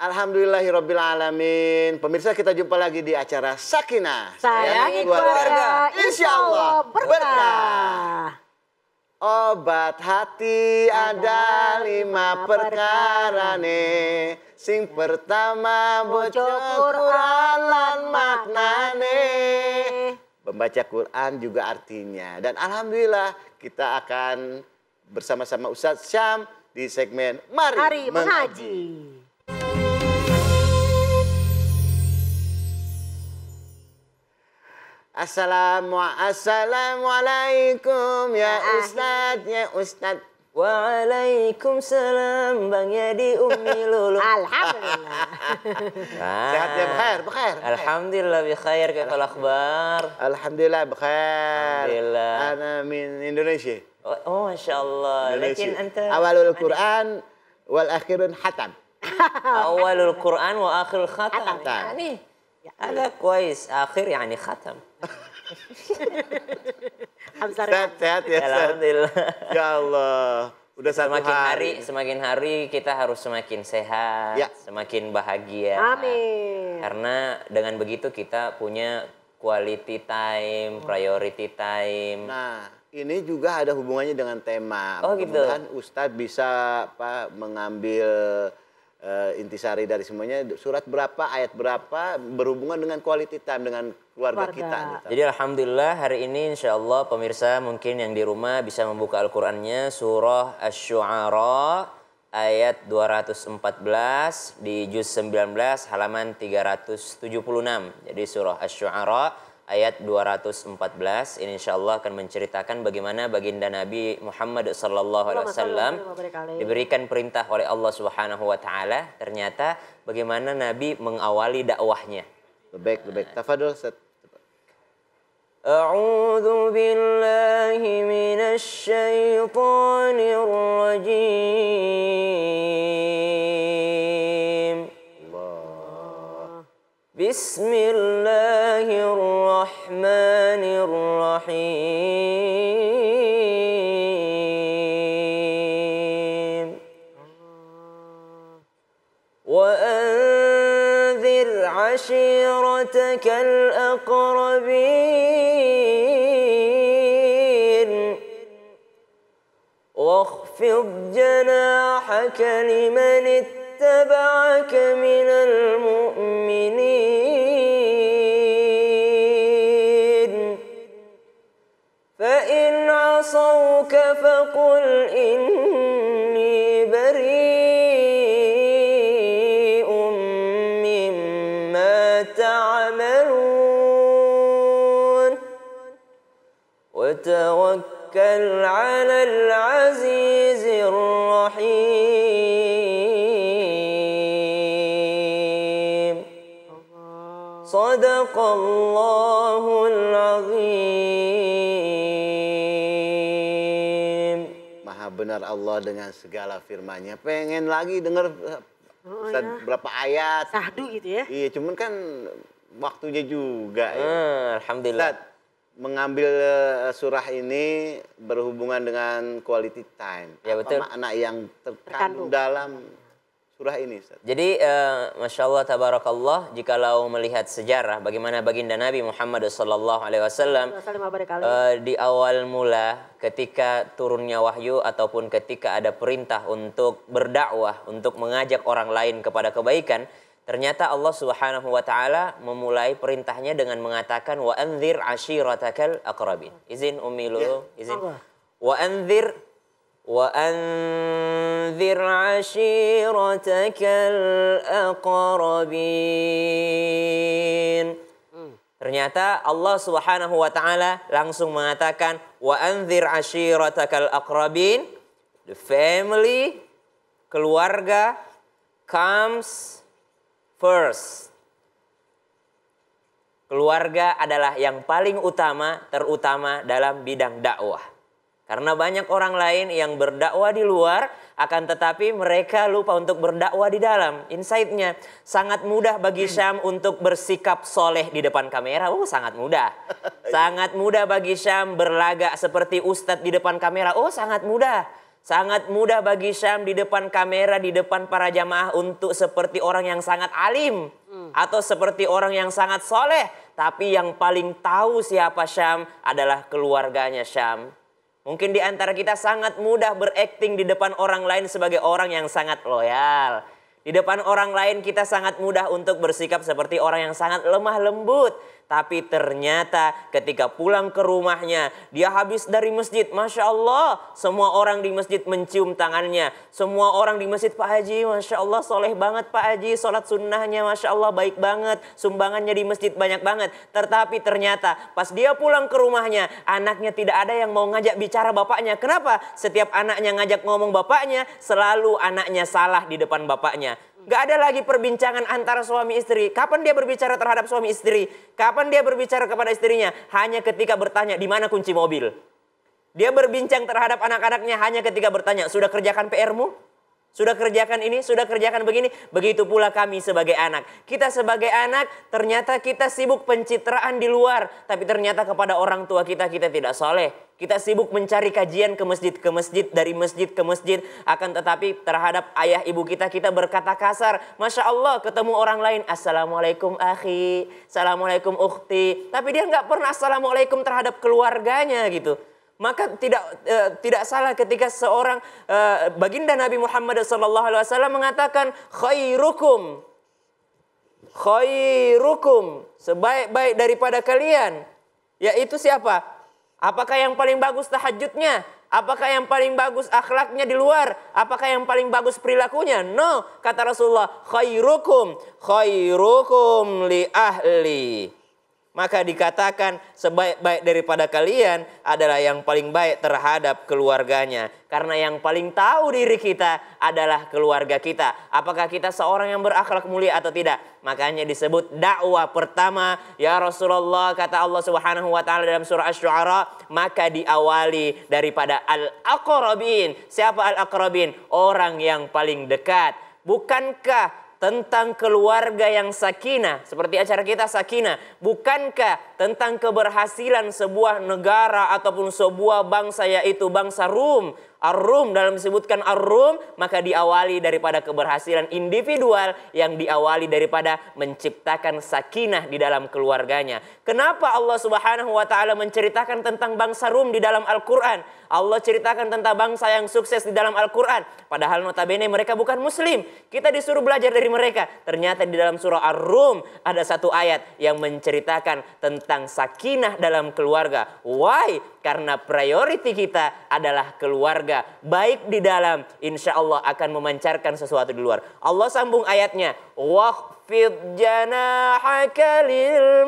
Alhamdulillahirrabbilalamin. Pemirsa kita jumpa lagi di acara Sakinah. Sayangi keluarga. Insya Allah berkah. Obat hati ada, ada lima perkara nih. Sing pertama bojo Quran lan maknane. Membaca Quran juga artinya. Dan Alhamdulillah kita akan bersama-sama Ustadz Syam di segmen Mari, Mari Mengaji. mengaji. Assalamu assalamualaikum ya ah, ah. Ustaz ya Ustaz Waalaikumsalam Bang Yadi Umi Lulu. Alhamdulillah. Sehat ya bukhair, bukhair. Alhamdulillah bukhair kalau akhbar. Alhamdulillah bukhair. Alhamdulillah. Ana min Indonesia. Oh, oh Masya Allah. Indonesia. Lakin anta... Awalul Quran wal akhirun hatam. Awalul Quran wa akhirul khatam. Khatam. Yani, ya. ada kuis akhir ini khatam. Sehat-sehat ya. ya Alhamdulillah. Ya Allah. Udah satu semakin hari. hari. Semakin hari kita harus semakin sehat, ya. semakin bahagia. Amin. Karena dengan begitu kita punya quality time, oh. priority time. Nah, ini juga ada hubungannya dengan tema. Oh gitu. Kemudian Ustadz bisa apa mengambil uh, intisari dari semuanya. Surat berapa, ayat berapa berhubungan dengan quality time dengan keluarga, keluarga. kita. Gitu. Jadi alhamdulillah hari ini insya Allah pemirsa mungkin yang di rumah bisa membuka Al-Qur'annya surah Asy-Syu'ara ayat 214 di juz 19 halaman 376. Jadi surah Asy-Syu'ara ayat 214 ini insya Allah akan menceritakan bagaimana baginda Nabi Muhammad sallallahu alaihi wasallam diberikan perintah oleh Allah Subhanahu wa taala ternyata bagaimana Nabi mengawali dakwahnya. Lebek, lebek. Tafadhol, Ustaz. أعوذ بالله من الشيطان الرجيم الله. بسم الله الرحمن الرحيم جناحك لمن اتبعك من المؤمنين فإن عصوك فقل إني Allah dengan segala firman Pengen lagi dengar oh, eh, ya. berapa ayat. Sahdu gitu ya. Iya, cuman kan waktunya juga. Ya. Hmm, Alhamdulillah. Ustaz, mengambil eh, surah ini berhubungan dengan quality time. Ya, Apa betul. makna yang terkandung, terkandung. dalam surah ini. Ustaz. Jadi uh, masya Allah tabarakallah jikalau melihat sejarah bagaimana baginda Nabi Muhammad sallallahu alaihi wasallam eh, di awal mula ketika turunnya wahyu ataupun ketika ada perintah untuk berdakwah untuk mengajak orang lain kepada kebaikan ternyata Allah Subhanahu wa taala memulai perintahnya dengan mengatakan wa anzir ashiratakal aqrabin. Izin Ummi lu ya. izin. Wa anzir وأنذر عشيرتك الأقربين hmm. Ternyata Allah Subhanahu wa taala langsung mengatakan wa anzir ashiratakal aqrabin the family keluarga comes first. Keluarga adalah yang paling utama terutama dalam bidang dakwah. Karena banyak orang lain yang berdakwah di luar, akan tetapi mereka lupa untuk berdakwah di dalam. Insightnya sangat mudah bagi Syam untuk bersikap soleh di depan kamera. Oh, sangat mudah. Sangat mudah bagi Syam berlagak seperti ustadz di depan kamera. Oh, sangat mudah. Sangat mudah bagi Syam di depan kamera, di depan para jamaah untuk seperti orang yang sangat alim. Hmm. Atau seperti orang yang sangat soleh. Tapi yang paling tahu siapa Syam adalah keluarganya Syam Mungkin di antara kita sangat mudah berakting di depan orang lain sebagai orang yang sangat loyal. Di depan orang lain kita sangat mudah untuk bersikap seperti orang yang sangat lemah lembut. Tapi ternyata ketika pulang ke rumahnya, dia habis dari masjid. Masya Allah, semua orang di masjid mencium tangannya. Semua orang di masjid, Pak Haji, Masya Allah soleh banget Pak Haji. Sholat sunnahnya Masya Allah baik banget. Sumbangannya di masjid banyak banget. Tetapi ternyata pas dia pulang ke rumahnya, anaknya tidak ada yang mau ngajak bicara bapaknya. Kenapa? Setiap anaknya ngajak ngomong bapaknya, selalu anaknya salah di depan bapaknya. Gak ada lagi perbincangan antara suami istri. Kapan dia berbicara terhadap suami istri? Kapan dia berbicara kepada istrinya? Hanya ketika bertanya, di mana kunci mobil? Dia berbincang terhadap anak-anaknya hanya ketika bertanya, sudah kerjakan PR-mu? Sudah kerjakan ini, sudah kerjakan begini. Begitu pula kami sebagai anak. Kita sebagai anak ternyata kita sibuk pencitraan di luar. Tapi ternyata kepada orang tua kita, kita tidak soleh. Kita sibuk mencari kajian ke masjid ke masjid dari masjid ke masjid. Akan tetapi terhadap ayah ibu kita kita berkata kasar. Masya Allah ketemu orang lain. Assalamualaikum akhi. Assalamualaikum ukhti. Tapi dia nggak pernah assalamualaikum terhadap keluarganya gitu. Maka tidak e, tidak salah ketika seorang e, baginda Nabi Muhammad SAW mengatakan khairukum khairukum sebaik-baik daripada kalian yaitu siapa? Apakah yang paling bagus tahajudnya? Apakah yang paling bagus akhlaknya di luar? Apakah yang paling bagus perilakunya? No, kata Rasulullah, khairukum khairukum li ahli. Maka dikatakan sebaik-baik daripada kalian adalah yang paling baik terhadap keluarganya. Karena yang paling tahu diri kita adalah keluarga kita. Apakah kita seorang yang berakhlak mulia atau tidak? Makanya disebut dakwah pertama ya Rasulullah kata Allah Subhanahu wa taala dalam surah Asy-Syu'ara maka diawali daripada al-aqrabin. Siapa al-aqrabin? Orang yang paling dekat. Bukankah tentang keluarga yang sakinah, seperti acara kita sakinah, bukankah tentang keberhasilan sebuah negara ataupun sebuah bangsa yaitu bangsa Rum Ar-Rum dalam disebutkan Ar-Rum maka diawali daripada keberhasilan individual yang diawali daripada menciptakan sakinah di dalam keluarganya. Kenapa Allah Subhanahu wa taala menceritakan tentang bangsa Rum di dalam Al-Qur'an? Allah ceritakan tentang bangsa yang sukses di dalam Al-Qur'an padahal notabene mereka bukan muslim. Kita disuruh belajar dari mereka. Ternyata di dalam surah Ar-Rum ada satu ayat yang menceritakan tentang sakinah dalam keluarga. Why? Karena priority kita adalah keluarga keluarga baik di dalam, insya Allah akan memancarkan sesuatu di luar. Allah sambung ayatnya, waqfid janahaka lil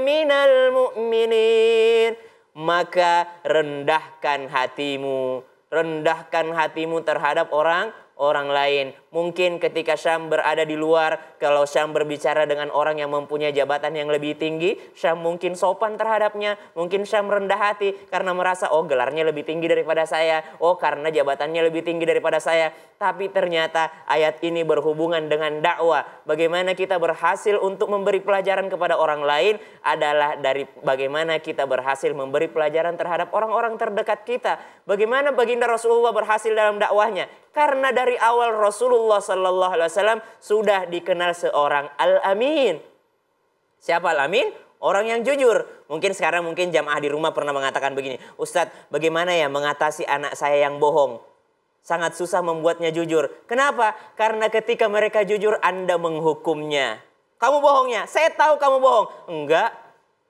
minal mu'minin. Maka rendahkan hatimu, rendahkan hatimu terhadap orang orang lain Mungkin ketika Syam berada di luar, kalau Syam berbicara dengan orang yang mempunyai jabatan yang lebih tinggi, Syam mungkin sopan terhadapnya, mungkin Syam rendah hati karena merasa oh gelarnya lebih tinggi daripada saya, oh karena jabatannya lebih tinggi daripada saya. Tapi ternyata ayat ini berhubungan dengan dakwah. Bagaimana kita berhasil untuk memberi pelajaran kepada orang lain adalah dari bagaimana kita berhasil memberi pelajaran terhadap orang-orang terdekat kita. Bagaimana baginda Rasulullah berhasil dalam dakwahnya? Karena dari awal Rasulullah Rasulullah Sallallahu Alaihi Wasallam sudah dikenal seorang al-amin. Siapa al-amin? Orang yang jujur. Mungkin sekarang mungkin jamaah di rumah pernah mengatakan begini, Ustadz bagaimana ya mengatasi anak saya yang bohong? Sangat susah membuatnya jujur. Kenapa? Karena ketika mereka jujur Anda menghukumnya. Kamu bohongnya, saya tahu kamu bohong. Enggak,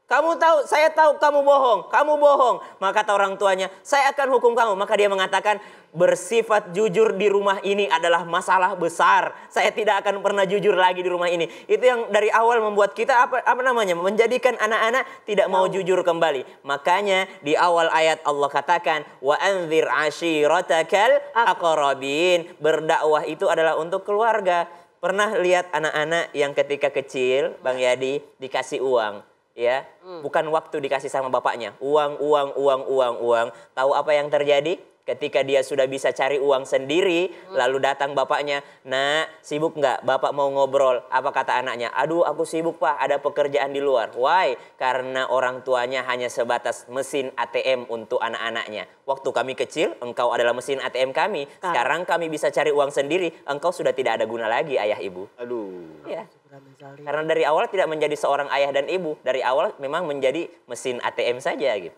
kamu tahu, saya tahu kamu bohong, kamu bohong. Maka kata orang tuanya, saya akan hukum kamu. Maka dia mengatakan, bersifat jujur di rumah ini adalah masalah besar. Saya tidak akan pernah jujur lagi di rumah ini. Itu yang dari awal membuat kita apa apa namanya? menjadikan anak-anak tidak mau jujur kembali. Makanya di awal ayat Allah katakan, "Wa anzir ashiratakal akorobin Berdakwah itu adalah untuk keluarga. Pernah lihat anak-anak yang ketika kecil, Bang Yadi dikasih uang ya. Hmm. Bukan waktu dikasih sama bapaknya. Uang, uang, uang, uang, uang. Tahu apa yang terjadi? Ketika dia sudah bisa cari uang sendiri, hmm. lalu datang bapaknya, nak sibuk nggak? Bapak mau ngobrol. Apa kata anaknya? Aduh, aku sibuk pak. Ada pekerjaan di luar. Why? Karena orang tuanya hanya sebatas mesin ATM untuk anak-anaknya. Waktu kami kecil, engkau adalah mesin ATM kami. Sekarang kami bisa cari uang sendiri. Engkau sudah tidak ada guna lagi, ayah ibu. Aduh. Ya. Karena dari awal tidak menjadi seorang ayah dan ibu. Dari awal memang menjadi mesin ATM saja gitu.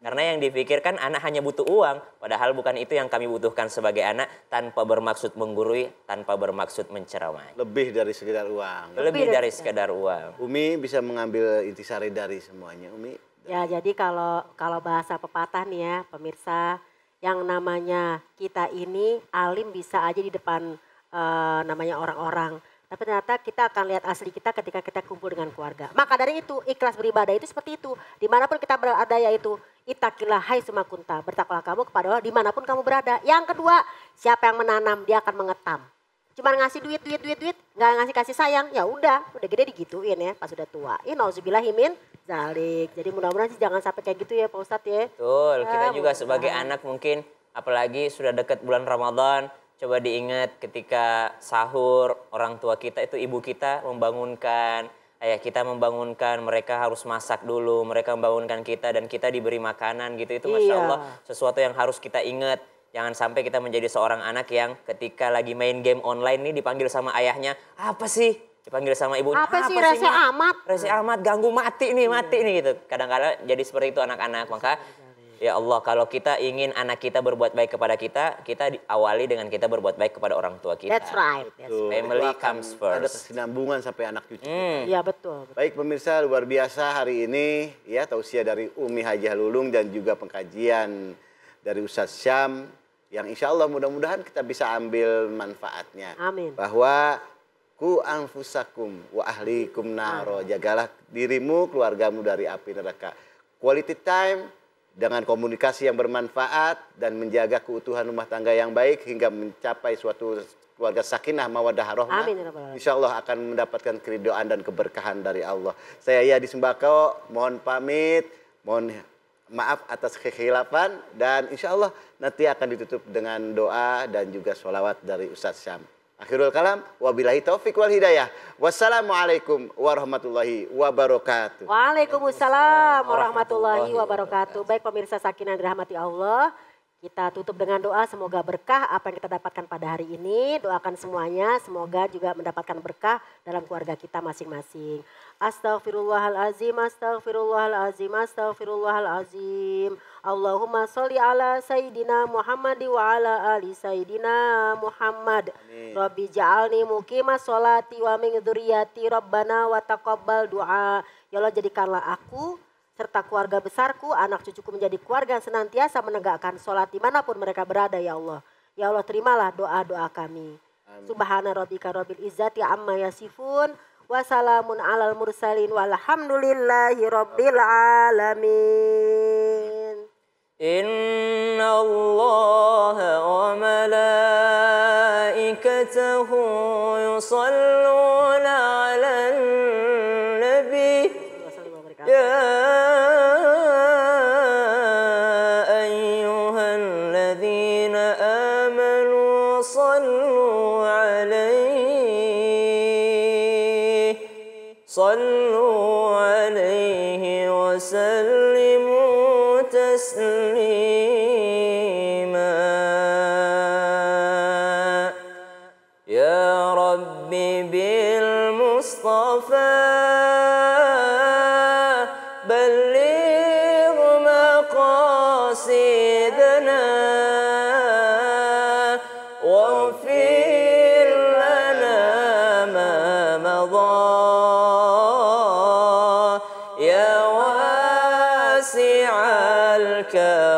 Karena yang dipikirkan anak hanya butuh uang, padahal bukan itu yang kami butuhkan sebagai anak tanpa bermaksud menggurui, tanpa bermaksud menceramai. Lebih dari sekedar uang. Lebih, Lebih dari sekedar uang. Umi bisa mengambil intisari dari semuanya, Umi. Ya, jadi kalau kalau bahasa pepatah nih ya, pemirsa, yang namanya kita ini alim bisa aja di depan uh, namanya orang-orang, tapi ternyata kita akan lihat asli kita ketika kita kumpul dengan keluarga. Maka dari itu ikhlas beribadah itu seperti itu. Dimanapun kita berada yaitu itakilah hai sumakunta. Bertakwalah kamu kepada Allah dimanapun kamu berada. Yang kedua siapa yang menanam dia akan mengetam. Cuma ngasih duit, duit, duit, duit. Nggak ngasih kasih sayang. Ya udah, udah gede digituin ya pas sudah tua. Ya himin zalik. Jadi mudah-mudahan sih jangan sampai kayak gitu ya Pak Ustadz ya. Betul, kita ya, juga sebagai anak mungkin apalagi sudah deket bulan Ramadan Coba diingat ketika sahur orang tua kita itu ibu kita membangunkan, ayah kita membangunkan, mereka harus masak dulu, mereka membangunkan kita dan kita diberi makanan gitu. Itu Masya iya. Allah sesuatu yang harus kita ingat. Jangan sampai kita menjadi seorang anak yang ketika lagi main game online nih dipanggil sama ayahnya, apa sih? Dipanggil sama ibu apa, apa sih? Rese amat. Rese amat, ganggu mati nih, mati hmm. nih gitu. Kadang-kadang jadi seperti itu anak-anak. Maka Ya Allah, kalau kita ingin anak kita berbuat baik kepada kita, kita diawali dengan kita berbuat baik kepada orang tua kita. That's right. That's right. Family comes first. Ada kesinambungan sampai anak cucu. Hmm. Iya betul, betul. Baik pemirsa, luar biasa hari ini ya tausiah dari Umi Haji Lulung dan juga pengkajian dari Ustadz Syam yang insya Allah mudah-mudahan kita bisa ambil manfaatnya. Amin. Bahwa ku anfusakum wa ahlikum naro. Jagalah dirimu, keluargamu dari api neraka. Quality time dengan komunikasi yang bermanfaat dan menjaga keutuhan rumah tangga yang baik hingga mencapai suatu keluarga sakinah mawadah rohmah. Ya insya Allah akan mendapatkan keridoan dan keberkahan dari Allah. Saya Yadi Sembako, mohon pamit, mohon maaf atas kekhilafan dan insya Allah nanti akan ditutup dengan doa dan juga sholawat dari Ustadz Syam. Akhirul kalam, wabillahi taufik wal hidayah. Wassalamualaikum warahmatullahi wabarakatuh. Waalaikumsalam warahmatullahi wabarakatuh. Baik pemirsa sakinah dirahmati Allah. Kita tutup dengan doa semoga berkah apa yang kita dapatkan pada hari ini. Doakan semuanya semoga juga mendapatkan berkah dalam keluarga kita masing-masing. Astaghfirullahalazim, astaghfirullahalazim, astaghfirullahalazim. Allahumma sholli ala sayyidina Muhammad wa ala ali sayyidina Muhammad. Amin. Rabbi ja'alni muqimah sholati wa min dzurriyyati rabbana wa taqabbal du'a. Ya Allah jadikanlah aku serta keluarga besarku, anak cucuku menjadi keluarga yang senantiasa menegakkan sholat dimanapun mereka berada ya Allah. Ya Allah terimalah doa-doa kami. Subhana rabbika rabbil izzati amma yasifun. Wassalamun alal mursalin walhamdulillahi rabbil alamin. Inna Allah وسلم مكان